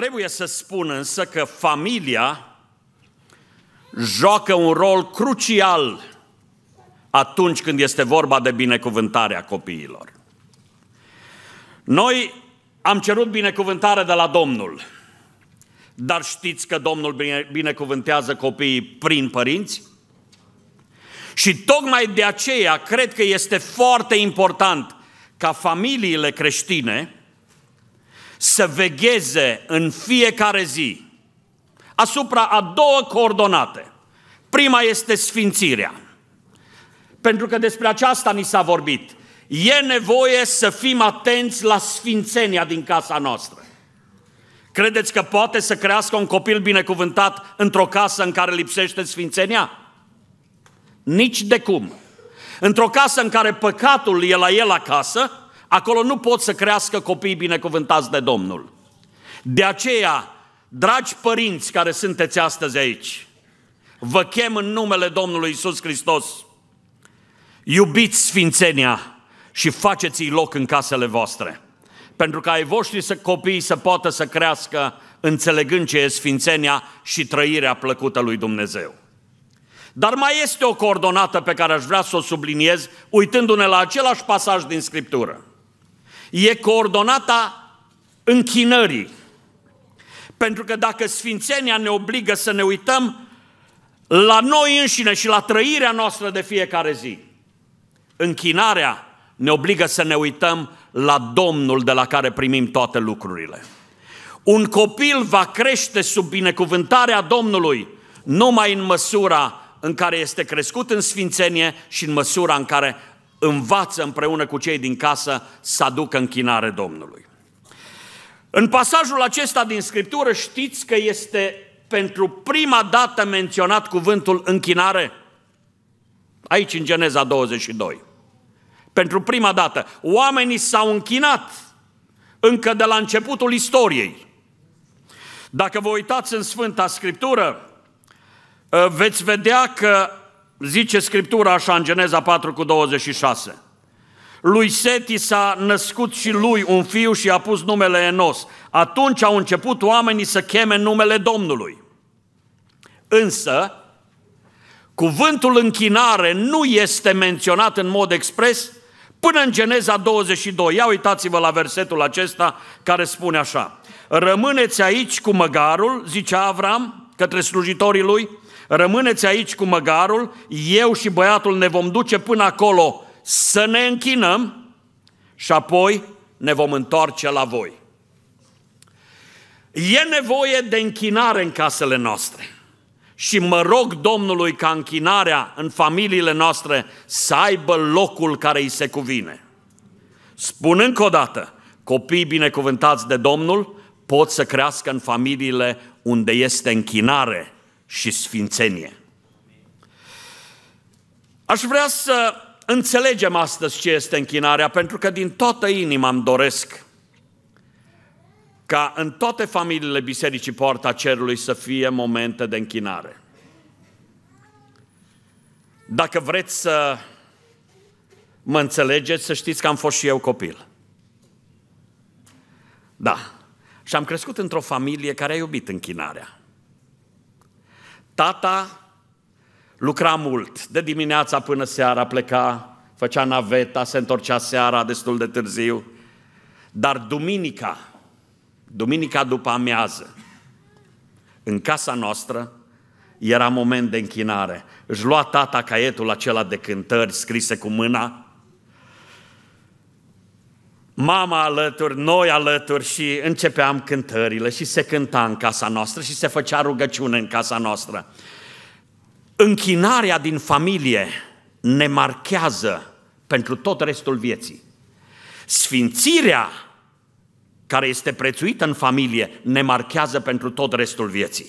Trebuie să spun însă că familia joacă un rol crucial atunci când este vorba de binecuvântarea copiilor. Noi am cerut binecuvântare de la Domnul, dar știți că Domnul binecuvântează copiii prin părinți? Și tocmai de aceea cred că este foarte important ca familiile creștine să vegheze în fiecare zi asupra a două coordonate. Prima este sfințirea. Pentru că despre aceasta ni s-a vorbit. E nevoie să fim atenți la sfințenia din casa noastră. Credeți că poate să crească un copil binecuvântat într-o casă în care lipsește sfințenia? Nici de cum. Într-o casă în care păcatul e la el acasă, Acolo nu pot să crească copii binecuvântați de Domnul. De aceea, dragi părinți care sunteți astăzi aici, vă chem în numele Domnului Isus Hristos. Iubiți sfințenia și faceți-i loc în casele voastre. Pentru ca ai voștri să copii să poată să crească înțelegând ce e sfințenia și trăirea plăcută lui Dumnezeu. Dar mai este o coordonată pe care aș vrea să o subliniez, uitându-ne la același pasaj din Scriptură e coordonata închinării. Pentru că dacă sfințenia ne obligă să ne uităm la noi înșine și la trăirea noastră de fiecare zi, închinarea ne obligă să ne uităm la Domnul de la care primim toate lucrurile. Un copil va crește sub binecuvântarea Domnului numai în măsura în care este crescut în sfințenie și în măsura în care învață împreună cu cei din casă să aducă închinare Domnului. În pasajul acesta din Scriptură știți că este pentru prima dată menționat cuvântul închinare? Aici în Geneza 22. Pentru prima dată. Oamenii s-au închinat încă de la începutul istoriei. Dacă vă uitați în Sfânta Scriptură, ă, veți vedea că Zice Scriptura așa în Geneza 4 cu 26. Lui Seti s-a născut și lui un fiu și a pus numele Enos. Atunci au început oamenii să cheme numele Domnului. Însă, cuvântul închinare nu este menționat în mod expres până în Geneza 22. Ia uitați-vă la versetul acesta care spune așa. Rămâneți aici cu măgarul, zice Avram, către slujitorii lui, rămâneți aici cu măgarul, eu și băiatul ne vom duce până acolo să ne închinăm și apoi ne vom întoarce la voi. E nevoie de închinare în casele noastre. Și mă rog Domnului ca închinarea în familiile noastre să aibă locul care îi se cuvine. Spun încă o dată, copiii binecuvântați de Domnul pot să crească în familiile unde este închinare și sfințenie. Aș vrea să înțelegem astăzi ce este închinarea, pentru că din toată inima îmi doresc ca în toate familiile Bisericii Poarta Cerului să fie momente de închinare. Dacă vreți să mă înțelegeți, să știți că am fost și eu copil. Da. Și am crescut într-o familie care a iubit închinarea. Tata lucra mult, de dimineața până seara pleca, făcea naveta, se întorcea seara destul de târziu, dar duminica, duminica după amiază, în casa noastră, era moment de închinare. Își lua tata caietul acela de cântări scrise cu mâna mama alături, noi alături și începeam cântările și se cânta în casa noastră și se făcea rugăciune în casa noastră. Închinarea din familie ne marchează pentru tot restul vieții. Sfințirea care este prețuită în familie ne marchează pentru tot restul vieții.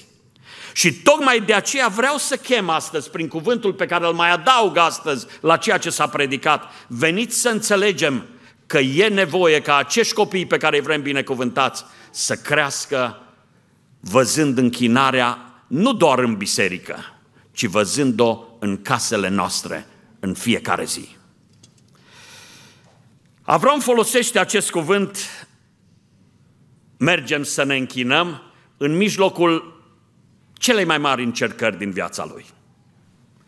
Și tocmai de aceea vreau să chem astăzi, prin cuvântul pe care îl mai adaug astăzi la ceea ce s-a predicat, veniți să înțelegem că e nevoie ca acești copii pe care îi vrem binecuvântați să crească văzând închinarea nu doar în biserică, ci văzând-o în casele noastre în fiecare zi. Avram folosește acest cuvânt, mergem să ne închinăm în mijlocul celei mai mari încercări din viața lui.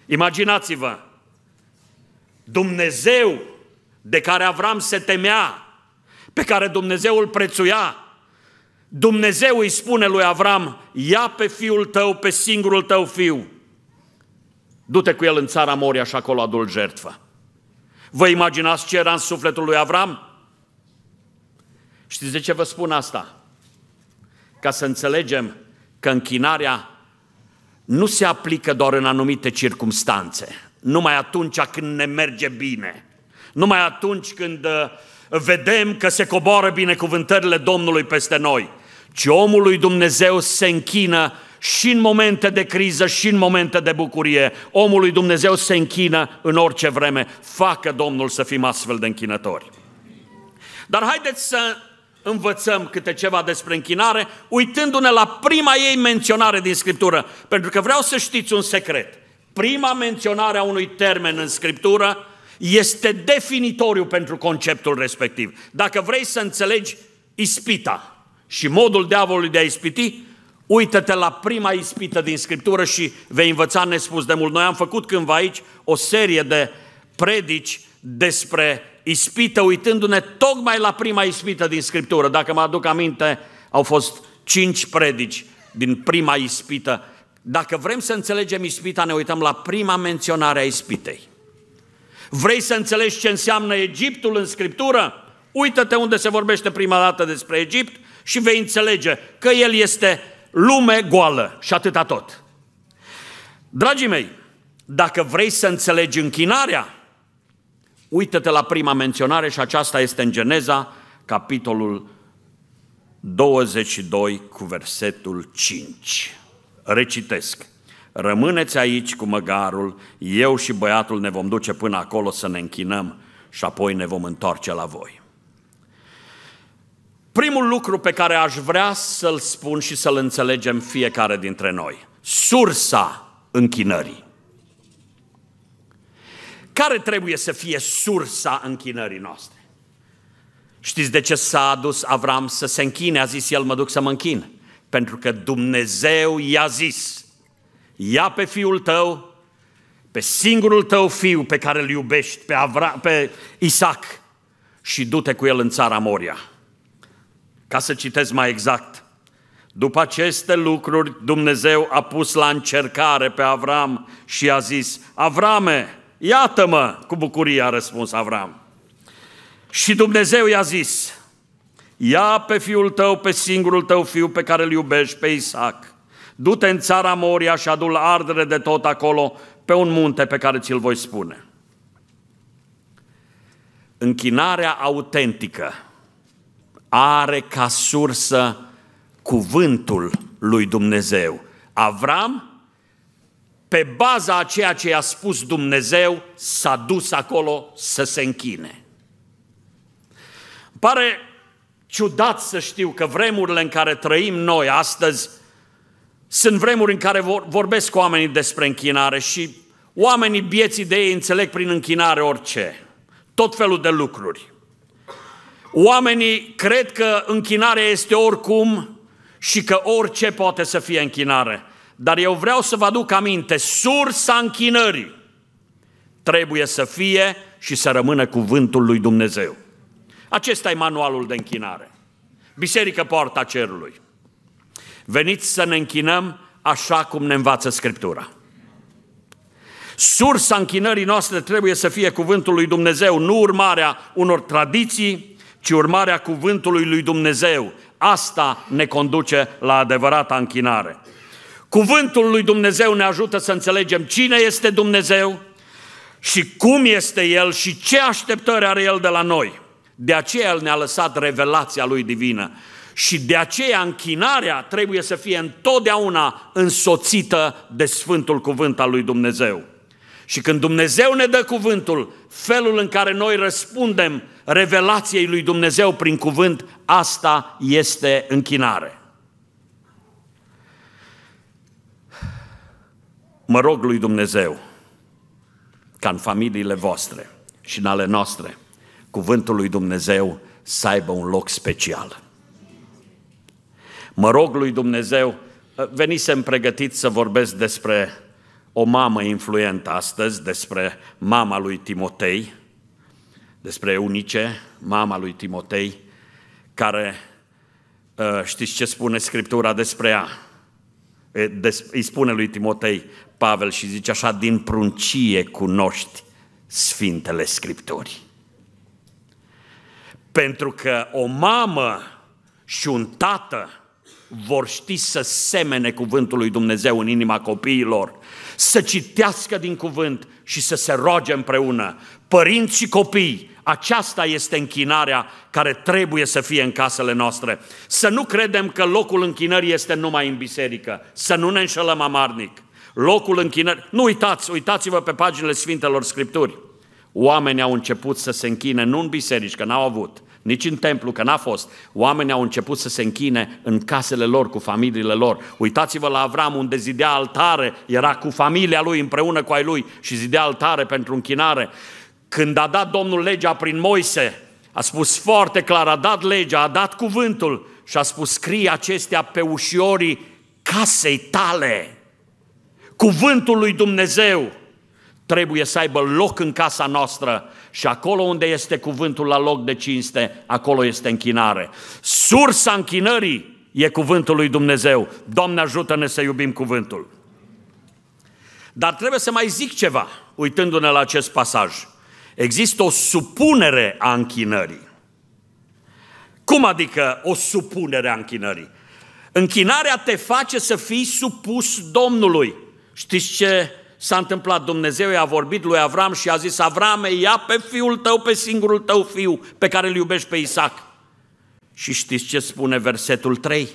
Imaginați-vă, Dumnezeu de care Avram se temea, pe care Dumnezeu îl prețuia. Dumnezeu îi spune lui Avram, ia pe fiul tău, pe singurul tău fiu, du-te cu el în țara Moria și acolo adul jertfă. Vă imaginați ce era în sufletul lui Avram? Știți de ce vă spun asta? Ca să înțelegem că închinarea nu se aplică doar în anumite circumstanțe, numai atunci când ne merge bine, numai atunci când uh, vedem că se coboară binecuvântările Domnului peste noi, ci omul lui Dumnezeu se închină și în momente de criză, și în momente de bucurie. Omul lui Dumnezeu se închină în orice vreme. Facă Domnul să fim astfel de închinători. Dar haideți să învățăm câte ceva despre închinare, uitându-ne la prima ei menționare din Scriptură. Pentru că vreau să știți un secret. Prima menționare a unui termen în Scriptură este definitoriu pentru conceptul respectiv. Dacă vrei să înțelegi ispita și modul diavolului de a ispiti, uită-te la prima ispită din Scriptură și vei învăța nespus de mult. Noi am făcut cândva aici o serie de predici despre ispită, uitându-ne tocmai la prima ispită din Scriptură. Dacă mă aduc aminte, au fost cinci predici din prima ispită. Dacă vrem să înțelegem ispita, ne uităm la prima menționare a ispitei. Vrei să înțelegi ce înseamnă Egiptul în Scriptură? Uită-te unde se vorbește prima dată despre Egipt și vei înțelege că el este lume goală și atâta tot. Dragii mei, dacă vrei să înțelegi închinarea, uită-te la prima menționare și aceasta este în Geneza, capitolul 22 cu versetul 5. Recitesc rămâneți aici cu măgarul, eu și băiatul ne vom duce până acolo să ne închinăm și apoi ne vom întoarce la voi. Primul lucru pe care aș vrea să-l spun și să-l înțelegem fiecare dintre noi, sursa închinării. Care trebuie să fie sursa închinării noastre? Știți de ce s-a adus Avram să se închine? A zis el, mă duc să mă închin. Pentru că Dumnezeu i-a zis, ia pe fiul tău, pe singurul tău fiu pe care îl iubești, pe, Avra, pe Isaac, și du-te cu el în țara Moria. Ca să citesc mai exact, după aceste lucruri, Dumnezeu a pus la încercare pe Avram și a zis, Avrame, iată-mă, cu bucurie a răspuns Avram. Și Dumnezeu i-a zis, ia pe fiul tău, pe singurul tău fiu pe care îl iubești, pe Isaac, du-te în țara Moria și adu ardere de tot acolo, pe un munte pe care ți-l voi spune. Închinarea autentică are ca sursă cuvântul lui Dumnezeu. Avram, pe baza a ceea ce i-a spus Dumnezeu, s-a dus acolo să se închine. Pare ciudat să știu că vremurile în care trăim noi astăzi sunt vremuri în care vorbesc cu oamenii despre închinare și oamenii vieții de ei înțeleg prin închinare orice. Tot felul de lucruri. Oamenii cred că închinarea este oricum și că orice poate să fie închinare. Dar eu vreau să vă aduc aminte, sursa închinării trebuie să fie și să rămână cuvântul lui Dumnezeu. Acesta e manualul de închinare. Biserică poarta cerului veniți să ne închinăm așa cum ne învață Scriptura. Sursa închinării noastre trebuie să fie cuvântul lui Dumnezeu, nu urmarea unor tradiții, ci urmarea cuvântului lui Dumnezeu. Asta ne conduce la adevărata închinare. Cuvântul lui Dumnezeu ne ajută să înțelegem cine este Dumnezeu și cum este El și ce așteptări are El de la noi. De aceea El ne-a lăsat revelația Lui divină și de aceea închinarea trebuie să fie întotdeauna însoțită de Sfântul Cuvânt al lui Dumnezeu. Și când Dumnezeu ne dă cuvântul, felul în care noi răspundem revelației lui Dumnezeu prin cuvânt, asta este închinare. Mă rog lui Dumnezeu ca în familiile voastre și în ale noastre, cuvântul lui Dumnezeu să aibă un loc special. Mă rog lui Dumnezeu, venisem pregătit să vorbesc despre o mamă influentă astăzi, despre mama lui Timotei, despre Eunice, mama lui Timotei, care ă, știți ce spune Scriptura despre ea? Îi spune lui Timotei Pavel și zice așa, din pruncie cunoști Sfintele Scripturii. Pentru că o mamă și un tată vor ști să semene cuvântul lui Dumnezeu în inima copiilor, să citească din cuvânt și să se roage împreună. Părinți și copii, aceasta este închinarea care trebuie să fie în casele noastre. Să nu credem că locul închinării este numai în biserică, să nu ne înșelăm amarnic. Locul închinării, nu uitați, uitați-vă pe paginile Sfintelor Scripturi. Oamenii au început să se închine nu în biserici, că n-au avut, nici în templu, că n-a fost. Oamenii au început să se închine în casele lor, cu familiile lor. Uitați-vă la Avram, unde zidea altare, era cu familia lui, împreună cu ai lui, și zidea altare pentru închinare. Când a dat Domnul legea prin Moise, a spus foarte clar, a dat legea, a dat cuvântul și a spus, scrie acestea pe ușiorii casei tale. Cuvântul lui Dumnezeu trebuie să aibă loc în casa noastră și acolo unde este cuvântul la loc de cinste, acolo este închinare. Sursa închinării e cuvântul lui Dumnezeu. Doamne ajută-ne să iubim cuvântul. Dar trebuie să mai zic ceva, uitându-ne la acest pasaj. Există o supunere a închinării. Cum adică o supunere a închinării? Închinarea te face să fii supus Domnului. Știți ce s-a întâmplat, Dumnezeu i-a vorbit lui Avram și a zis, Avrame, ia pe fiul tău, pe singurul tău fiu, pe care îl iubești pe Isaac. Și știți ce spune versetul 3?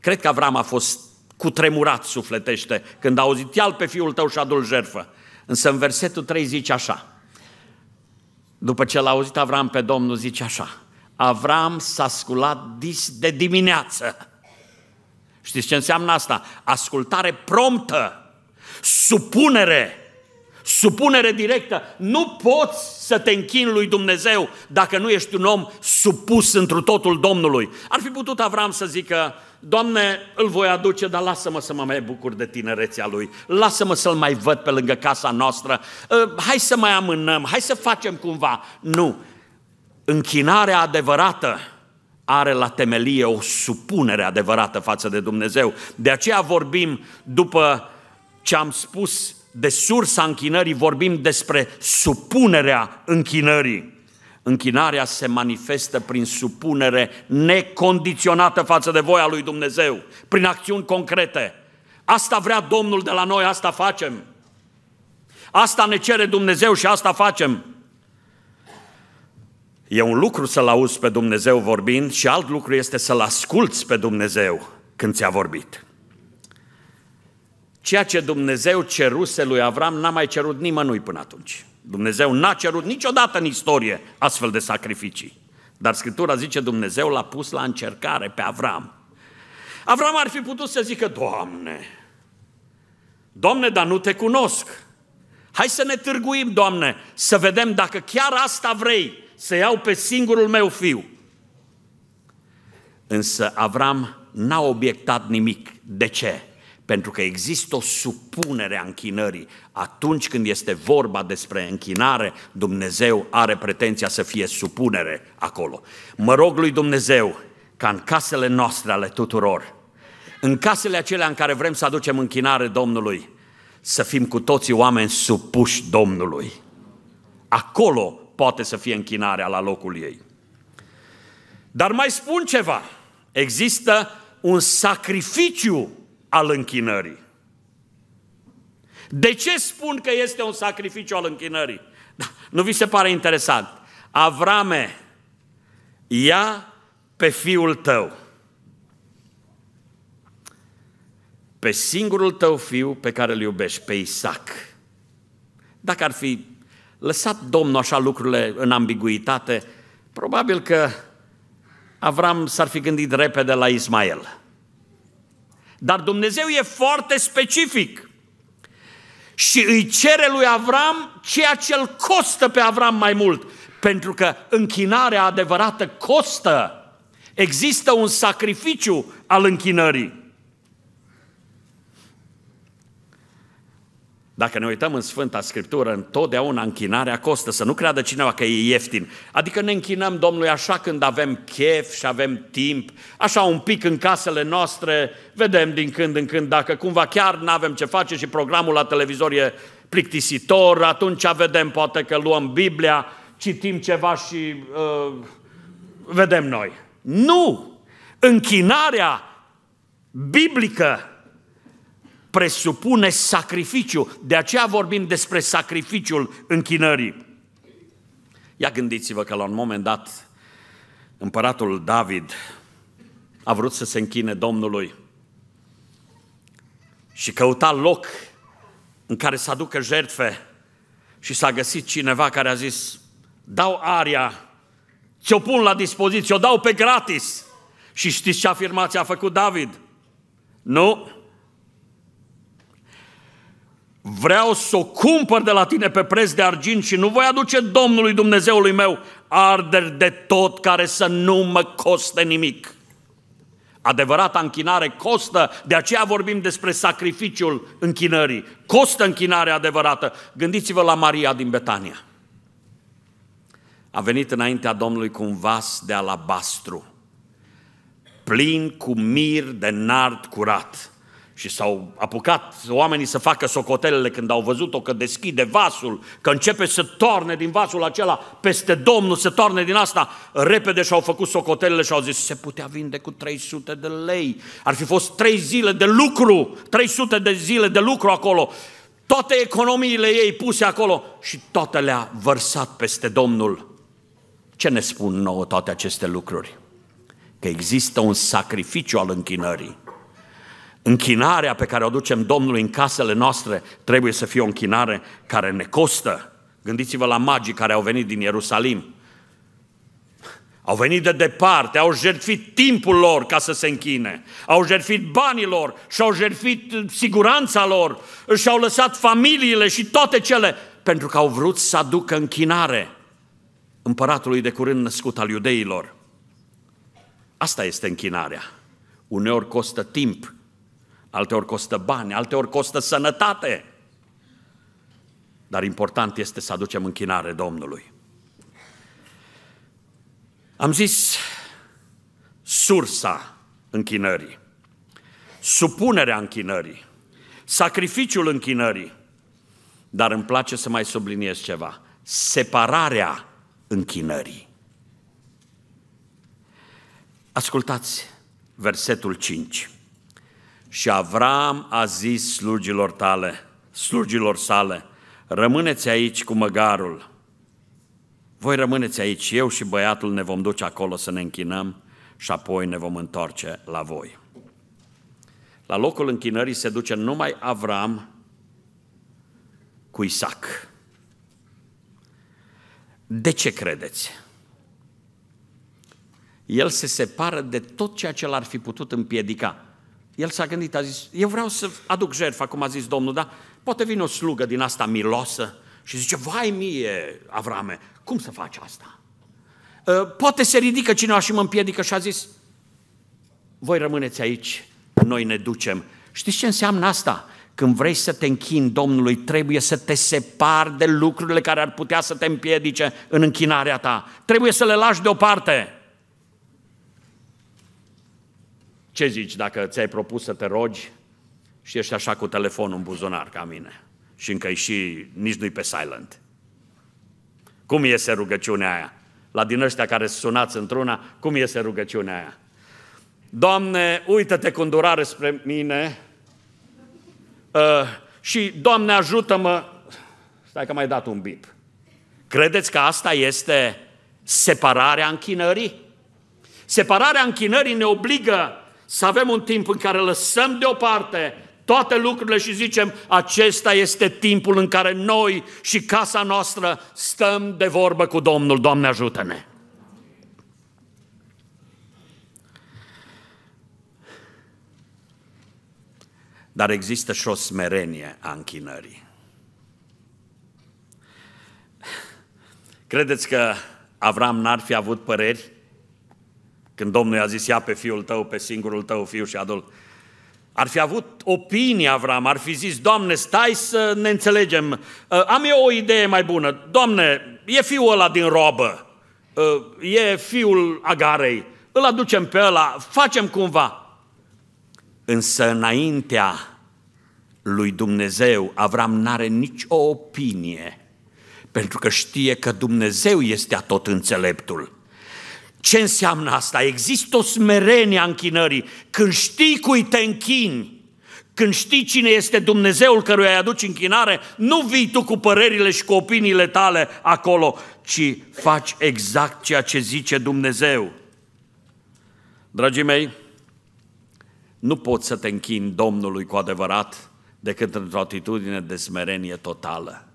Cred că Avram a fost cutremurat sufletește când a auzit, ia pe fiul tău și adul jerfă. Însă în versetul 3 zice așa, după ce l-a auzit Avram pe Domnul, zice așa, Avram s-a sculat dis de dimineață. Știți ce înseamnă asta? Ascultare promptă Supunere. Supunere directă. Nu poți să te închini lui Dumnezeu dacă nu ești un om supus întru totul Domnului. Ar fi putut Avram să zică, Doamne, îl voi aduce, dar lasă-mă să mă mai bucur de tinerețea lui. Lasă-mă să-l mai văd pe lângă casa noastră. Ă, hai să mai amânăm, hai să facem cumva. Nu. Închinarea adevărată are la temelie o supunere adevărată față de Dumnezeu. De aceea vorbim după ce am spus de sursa închinării, vorbim despre supunerea închinării. Închinarea se manifestă prin supunere necondiționată față de voia lui Dumnezeu, prin acțiuni concrete. Asta vrea Domnul de la noi, asta facem. Asta ne cere Dumnezeu și asta facem. E un lucru să-L auzi pe Dumnezeu vorbind și alt lucru este să-L asculți pe Dumnezeu când ți-a vorbit. Ceea ce Dumnezeu ceruse lui Avram n-a mai cerut nimănui până atunci. Dumnezeu n-a cerut niciodată în istorie astfel de sacrificii. Dar Scriptura zice Dumnezeu l-a pus la încercare pe Avram. Avram ar fi putut să zică, Doamne, Doamne, dar nu te cunosc. Hai să ne târguim, Doamne, să vedem dacă chiar asta vrei, să iau pe singurul meu fiu. Însă Avram n-a obiectat nimic. De ce? pentru că există o supunere a închinării. Atunci când este vorba despre închinare, Dumnezeu are pretenția să fie supunere acolo. Mă rog lui Dumnezeu ca în casele noastre ale tuturor, în casele acelea în care vrem să aducem închinare Domnului, să fim cu toții oameni supuși Domnului. Acolo poate să fie închinarea la locul ei. Dar mai spun ceva. Există un sacrificiu al închinării. De ce spun că este un sacrificiu al închinării? Da, nu vi se pare interesant? Avrame, ia pe fiul tău, pe singurul tău fiu pe care îl iubești, pe Isaac. Dacă ar fi lăsat Domnul așa lucrurile în ambiguitate, probabil că Avram s-ar fi gândit repede la Ismael. Dar Dumnezeu e foarte specific și îi cere lui Avram ceea ce îl costă pe Avram mai mult. Pentru că închinarea adevărată costă. Există un sacrificiu al închinării. Dacă ne uităm în Sfânta Scriptură, întotdeauna închinarea costă, să nu creadă cineva că e ieftin. Adică ne închinăm Domnului așa când avem chef și avem timp, așa un pic în casele noastre, vedem din când în când, dacă cumva chiar nu avem ce face și programul la televizor e plictisitor, atunci vedem poate că luăm Biblia, citim ceva și uh, vedem noi. Nu! Închinarea biblică presupune sacrificiu. De aceea vorbim despre sacrificiul închinării. Ia gândiți-vă că la un moment dat împăratul David a vrut să se închine Domnului și căuta loc în care să aducă jertfe și s-a găsit cineva care a zis, dau aria, ți-o pun la dispoziție, o dau pe gratis. Și știți ce afirmație a făcut David? Nu, vreau să o cumpăr de la tine pe preț de argint și nu voi aduce Domnului Dumnezeului meu arderi de tot care să nu mă coste nimic. Adevărata închinare costă, de aceea vorbim despre sacrificiul închinării. Costă închinarea adevărată. Gândiți-vă la Maria din Betania. A venit înaintea Domnului cu un vas de alabastru, plin cu mir de nard curat și s-au apucat oamenii să facă socotelele când au văzut-o că deschide vasul, că începe să torne din vasul acela peste Domnul, să torne din asta. Repede și-au făcut socotelele și au zis, se putea vinde cu 300 de lei. Ar fi fost 3 zile de lucru, 300 de zile de lucru acolo. Toate economiile ei puse acolo și toate le-a vărsat peste Domnul. Ce ne spun nouă toate aceste lucruri? Că există un sacrificiu al închinării închinarea pe care o aducem Domnului în casele noastre trebuie să fie o închinare care ne costă. Gândiți-vă la magii care au venit din Ierusalim. Au venit de departe, au jertfit timpul lor ca să se închine, au jertfit banii lor și au jertfit uh, siguranța lor și au lăsat familiile și toate cele pentru că au vrut să aducă închinare împăratului de curând născut al iudeilor. Asta este închinarea. Uneori costă timp, alteori costă bani, alteori costă sănătate. Dar important este să aducem închinare Domnului. Am zis sursa închinării, supunerea închinării, sacrificiul închinării, dar îmi place să mai subliniez ceva, separarea închinării. Ascultați versetul 5. Și Avram a zis slugilor tale, slugilor sale, rămâneți aici cu măgarul. Voi rămâneți aici, eu și băiatul ne vom duce acolo să ne închinăm și apoi ne vom întoarce la voi. La locul închinării se duce numai Avram cu Isaac. De ce credeți? El se separă de tot ceea ce l-ar fi putut împiedica. El s-a gândit, a zis, eu vreau să aduc jertfa, cum a zis Domnul, dar poate vine o slugă din asta milosă și zice, vai mie, Avrame, cum să faci asta? Ă, poate se ridică cineva și mă împiedică și a zis, voi rămâneți aici, noi ne ducem. Știți ce înseamnă asta? Când vrei să te închini Domnului, trebuie să te separi de lucrurile care ar putea să te împiedice în închinarea ta. Trebuie să le lași deoparte. Ce zici dacă ți-ai propus să te rogi și ești așa cu telefonul în buzunar ca mine și încă și nici nu-i pe silent? Cum iese rugăciunea aia? La din ăștia care sunați într-una, cum iese rugăciunea aia? Doamne, uită-te cu îndurare spre mine uh, și, Doamne, ajută-mă... Stai că mai dat un bip. Credeți că asta este separarea închinării? Separarea închinării ne obligă să avem un timp în care lăsăm deoparte toate lucrurile și zicem, acesta este timpul în care noi și casa noastră stăm de vorbă cu Domnul. Doamne ajută-ne! Dar există și o smerenie a închinării. Credeți că Avram n-ar fi avut păreri? când Domnul i-a zis, ia pe fiul tău, pe singurul tău fiu și adul. Ar fi avut opinia Avram, ar fi zis, Doamne, stai să ne înțelegem, uh, am eu o idee mai bună, Doamne, e fiul ăla din robă, uh, e fiul Agarei, îl aducem pe ăla, facem cumva. Însă înaintea lui Dumnezeu, Avram n-are nicio opinie, pentru că știe că Dumnezeu este atot înțeleptul. Ce înseamnă asta? Există o smerenie a închinării. Când știi cui te închini, când știi cine este Dumnezeul căruia îi aduci închinare, nu vii tu cu părerile și cu opiniile tale acolo, ci faci exact ceea ce zice Dumnezeu. Dragii mei, nu poți să te închini Domnului cu adevărat decât într-o atitudine de smerenie totală.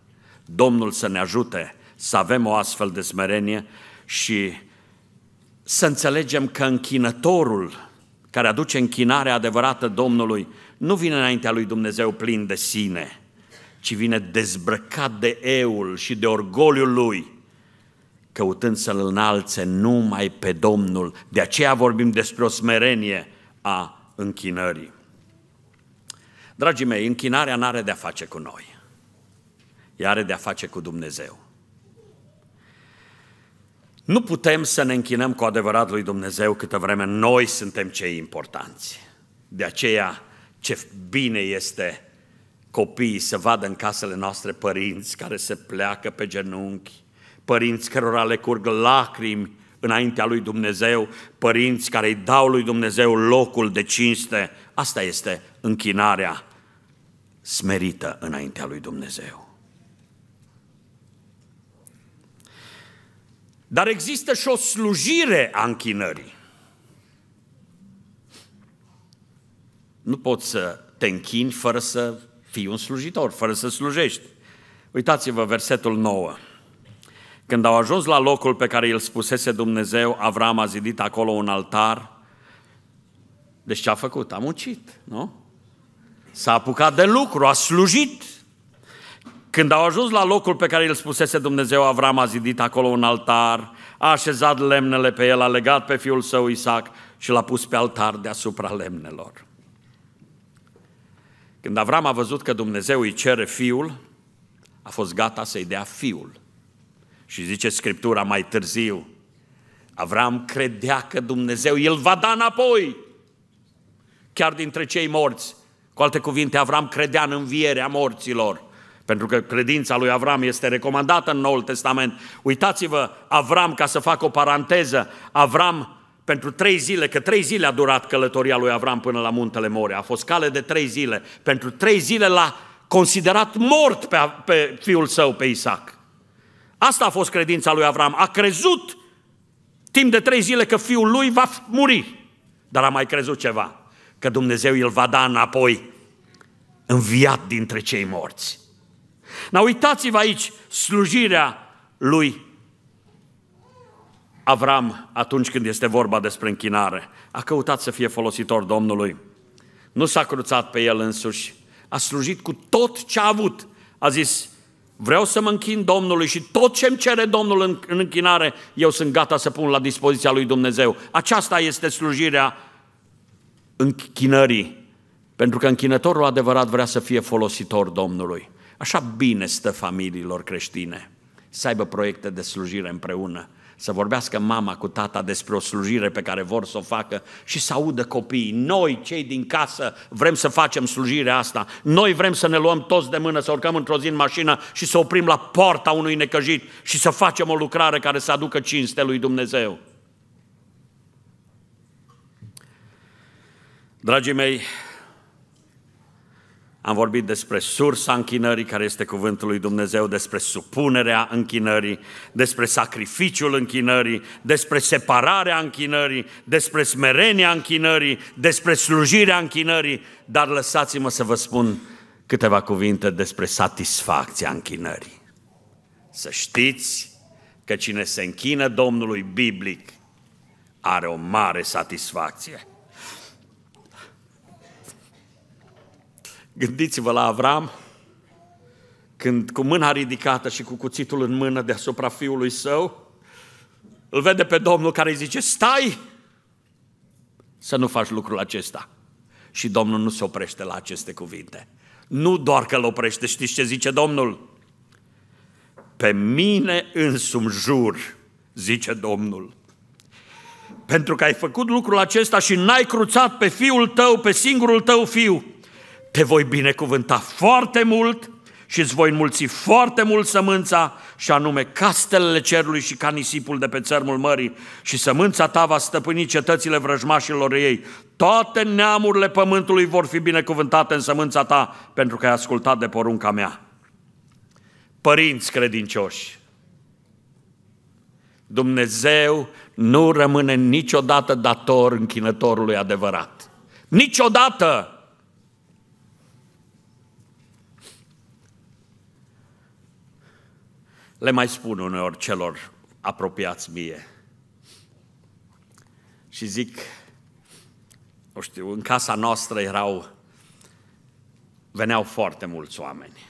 Domnul să ne ajute să avem o astfel de smerenie și să înțelegem că închinătorul care aduce închinarea adevărată Domnului nu vine înaintea lui Dumnezeu plin de sine, ci vine dezbrăcat de eul și de orgoliul lui, căutând să-L înalțe numai pe Domnul. De aceea vorbim despre o smerenie a închinării. Dragii mei, închinarea nu are de-a face cu noi. Ea are de-a face cu Dumnezeu. Nu putem să ne închinăm cu adevărat lui Dumnezeu câtă vreme noi suntem cei importanți. De aceea, ce bine este copiii să vadă în casele noastre părinți care se pleacă pe genunchi, părinți cărora le curg lacrimi înaintea lui Dumnezeu, părinți care îi dau lui Dumnezeu locul de cinste. Asta este închinarea smerită înaintea lui Dumnezeu. Dar există și o slujire a închinării. Nu poți să te închini fără să fii un slujitor, fără să slujești. Uitați-vă versetul 9. Când au ajuns la locul pe care îl spusese Dumnezeu, Avram a zidit acolo un altar. Deci ce a făcut? A muncit, nu? S-a apucat de lucru, a slujit, când au ajuns la locul pe care îl spusese Dumnezeu, Avram a zidit acolo un altar, a așezat lemnele pe el, a legat pe fiul său Isaac și l-a pus pe altar deasupra lemnelor. Când Avram a văzut că Dumnezeu îi cere fiul, a fost gata să-i dea fiul. Și zice Scriptura mai târziu, Avram credea că Dumnezeu îl va da înapoi, chiar dintre cei morți. Cu alte cuvinte, Avram credea în învierea morților. Pentru că credința lui Avram este recomandată în Noul Testament. Uitați-vă, Avram, ca să fac o paranteză, Avram pentru trei zile, că trei zile a durat călătoria lui Avram până la muntele Morea, a fost cale de trei zile, pentru trei zile l-a considerat mort pe, pe fiul său, pe Isaac. Asta a fost credința lui Avram, a crezut timp de trei zile că fiul lui va muri, dar a mai crezut ceva, că Dumnezeu îl va da înapoi, înviat dintre cei morți. Dar uitați-vă aici slujirea lui Avram atunci când este vorba despre închinare. A căutat să fie folositor Domnului. Nu s-a cruțat pe el însuși. A slujit cu tot ce a avut. A zis, vreau să mă închin Domnului și tot ce îmi cere Domnul în, în închinare, eu sunt gata să pun la dispoziția lui Dumnezeu. Aceasta este slujirea închinării. Pentru că închinătorul adevărat vrea să fie folositor Domnului. Așa bine stă familiilor creștine să aibă proiecte de slujire împreună, să vorbească mama cu tata despre o slujire pe care vor să o facă și să audă copiii. Noi, cei din casă, vrem să facem slujirea asta. Noi vrem să ne luăm toți de mână, să urcăm într-o zi în mașină și să oprim la porta unui necăjit și să facem o lucrare care să aducă cinste lui Dumnezeu. Dragii mei, am vorbit despre sursa închinării, care este cuvântul lui Dumnezeu, despre supunerea închinării, despre sacrificiul închinării, despre separarea închinării, despre smerenia închinării, despre slujirea închinării, dar lăsați-mă să vă spun câteva cuvinte despre satisfacția închinării. Să știți că cine se închină Domnului biblic are o mare satisfacție. Gândiți-vă la Avram, când cu mâna ridicată și cu cuțitul în mână deasupra fiului său, îl vede pe Domnul care îi zice, stai să nu faci lucrul acesta. Și Domnul nu se oprește la aceste cuvinte. Nu doar că îl oprește, știți ce zice Domnul? Pe mine însum jur, zice Domnul, pentru că ai făcut lucrul acesta și n-ai cruțat pe fiul tău, pe singurul tău fiu, te voi binecuvânta foarte mult și îți voi înmulți foarte mult sămânța, și anume castelele cerului și ca nisipul de pe țărmul mării, și sămânța ta va stăpâni cetățile vrăjmașilor ei. Toate neamurile pământului vor fi binecuvântate în sămânța ta, pentru că ai ascultat de porunca mea. Părinți credincioși, Dumnezeu nu rămâne niciodată dator închinătorului adevărat. Niciodată! le mai spun uneori celor apropiați mie. Și zic, nu știu, în casa noastră erau, veneau foarte mulți oameni.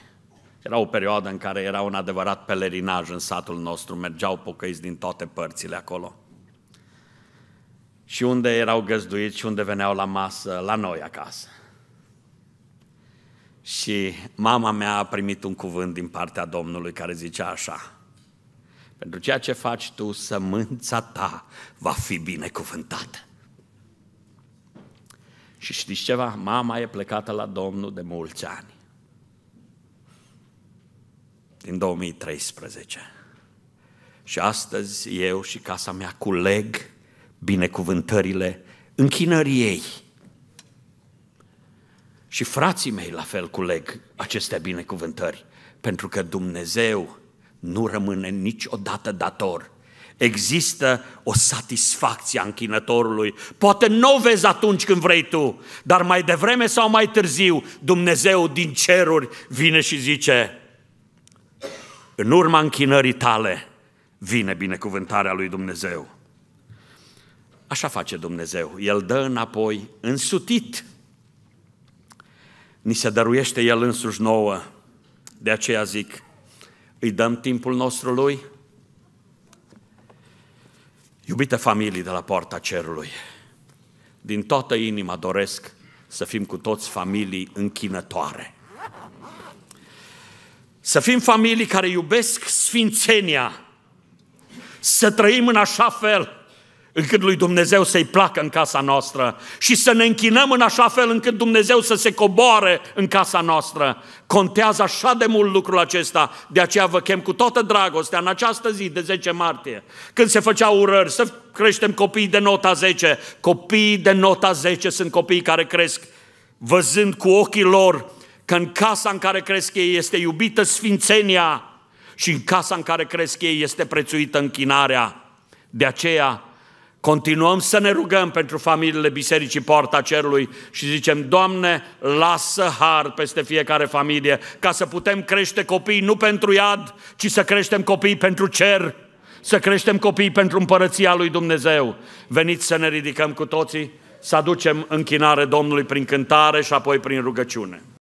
Era o perioadă în care era un adevărat pelerinaj în satul nostru, mergeau pocăiți din toate părțile acolo. Și unde erau găzduiți și unde veneau la masă, la noi acasă. Și mama mea a primit un cuvânt din partea Domnului care zicea așa, pentru ceea ce faci tu, sămânța ta va fi binecuvântată. Și știți ceva? Mama e plecată la Domnul de mulți ani. Din 2013. Și astăzi eu și casa mea culeg binecuvântările închinării ei și frații mei la fel culeg aceste binecuvântări, pentru că Dumnezeu nu rămâne niciodată dator. Există o satisfacție a închinătorului. Poate nu o vezi atunci când vrei tu, dar mai devreme sau mai târziu, Dumnezeu din ceruri vine și zice, în urma închinării tale vine binecuvântarea lui Dumnezeu. Așa face Dumnezeu. El dă înapoi însutit ni se dăruiește El însuși nouă. De aceea zic, îi dăm timpul nostru Lui? Iubite familii de la poarta cerului, din toată inima doresc să fim cu toți familii închinătoare. Să fim familii care iubesc sfințenia, să trăim în așa fel încât lui Dumnezeu să-i placă în casa noastră și să ne închinăm în așa fel încât Dumnezeu să se coboare în casa noastră. Contează așa de mult lucrul acesta, de aceea vă chem cu toată dragostea în această zi de 10 martie, când se făceau urări, să creștem copiii de nota 10. Copiii de nota 10 sunt copiii care cresc văzând cu ochii lor că în casa în care cresc ei este iubită sfințenia și în casa în care cresc ei este prețuită închinarea. De aceea, Continuăm să ne rugăm pentru familiile Bisericii Poarta Cerului și zicem, Doamne, lasă har peste fiecare familie ca să putem crește copii nu pentru iad, ci să creștem copii pentru cer, să creștem copii pentru împărăția lui Dumnezeu. Veniți să ne ridicăm cu toții, să aducem închinare Domnului prin cântare și apoi prin rugăciune.